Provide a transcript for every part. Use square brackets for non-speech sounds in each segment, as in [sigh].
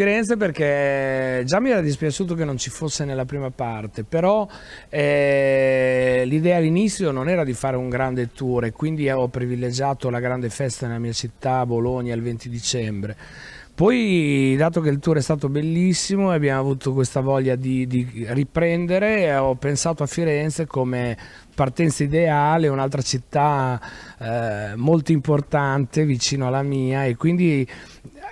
esperienze perché già mi era dispiaciuto che non ci fosse nella prima parte, però eh, l'idea all'inizio non era di fare un grande tour e quindi ho privilegiato la grande festa nella mia città, Bologna, il 20 dicembre. Poi, dato che il tour è stato bellissimo e abbiamo avuto questa voglia di, di, riprendere, eh, ho pensato a Firenze come partenza ideale, un'altra città eh, molto importante vicino alla mia e quindi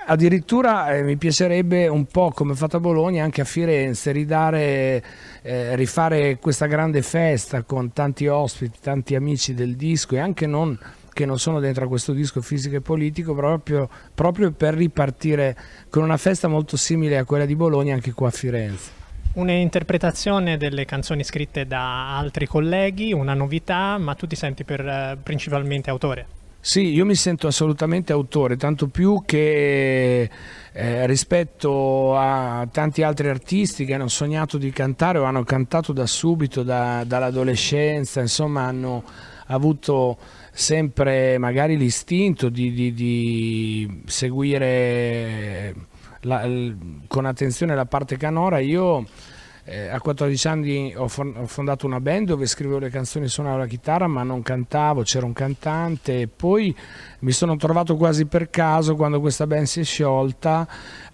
addirittura eh, mi piacerebbe un po' come fatto a Bologna anche a Firenze ridare, eh, rifare questa grande festa con tanti ospiti, tanti amici del disco e anche non che non sono dentro a questo disco fisico e politico proprio, proprio per ripartire con una festa molto simile a quella di Bologna anche qua a Firenze. Un'interpretazione delle canzoni scritte da altri colleghi, una novità, ma tu ti senti per, eh, principalmente autore? Sì, io mi sento assolutamente autore, tanto più che eh, rispetto a tanti altri artisti che hanno sognato di cantare o hanno cantato da subito, da, dall'adolescenza, insomma hanno avuto sempre magari l'istinto di, di, di seguire la, con attenzione la parte canora. Io eh, a 14 anni ho, ho, fondato una band dove scrivevo le canzoni e suonavo la chitarra, ma non cantavo, c'era un cantante. Poi mi sono trovato quasi per caso, quando questa band si è sciolta,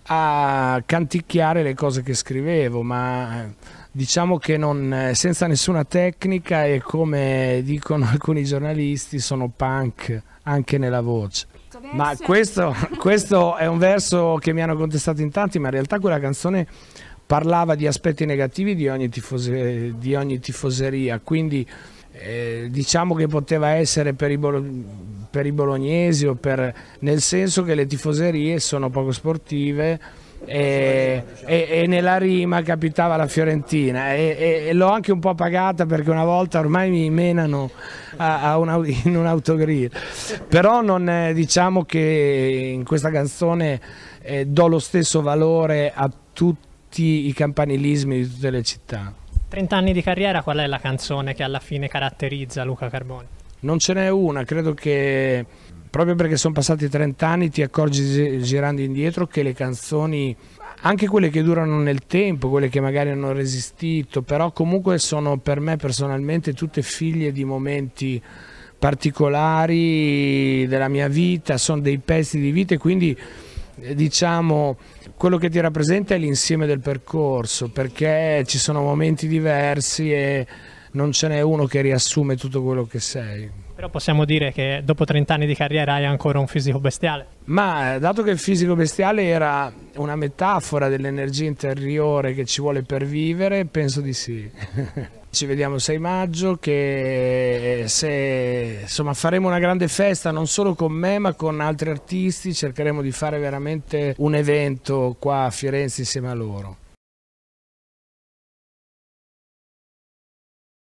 a canticchiare le cose che scrivevo, ma eh, diciamo che non, eh, senza nessuna tecnica e come dicono [laughs] alcuni giornalisti sono punk anche nella voce. Ma questo, [laughs] questo è un verso che mi hanno contestato in tanti, ma in realtà quella canzone parlava di aspetti negativi di ogni, tifose, di ogni tifoseria, quindi eh, diciamo che poteva essere per i, per i bolognesi per, nel senso che le tifoserie sono poco sportive e, e, e nella rima capitava la Fiorentina e, e l'ho anche un po' pagata perché una volta ormai mi menano a, a un, [laughs] in un autogrill però non è, diciamo che in questa canzone eh, do lo stesso valore a tutti tutti i campanilismi di tutte le città. 30 anni di carriera, qual è la canzone che alla fine caratterizza Luca Carboni? Non ce n'è una, credo che proprio perché sono passati 30 anni ti accorgi girando indietro che le canzoni, anche quelle che durano nel tempo, quelle che magari hanno resistito, però comunque sono per me personalmente tutte figlie di momenti particolari della mia vita, sono dei pezzi di vita e quindi eh, diciamo, quello che ti rappresenta è l'insieme del percorso, perché ci sono momenti diversi e non ce n'è uno che riassume tutto quello che sei. Però possiamo dire che dopo 30 anni di carriera hai ancora un fisico bestiale. Ma eh, dato che il fisico bestiale era una metafora dell'energia interiore che ci vuole per vivere, penso di sì. [laughs] ci vediamo il 6 maggio che eh, se, insomma, faremo una grande festa non solo con me ma con altri artisti cercheremo di fare veramente un evento qua a Firenze insieme a loro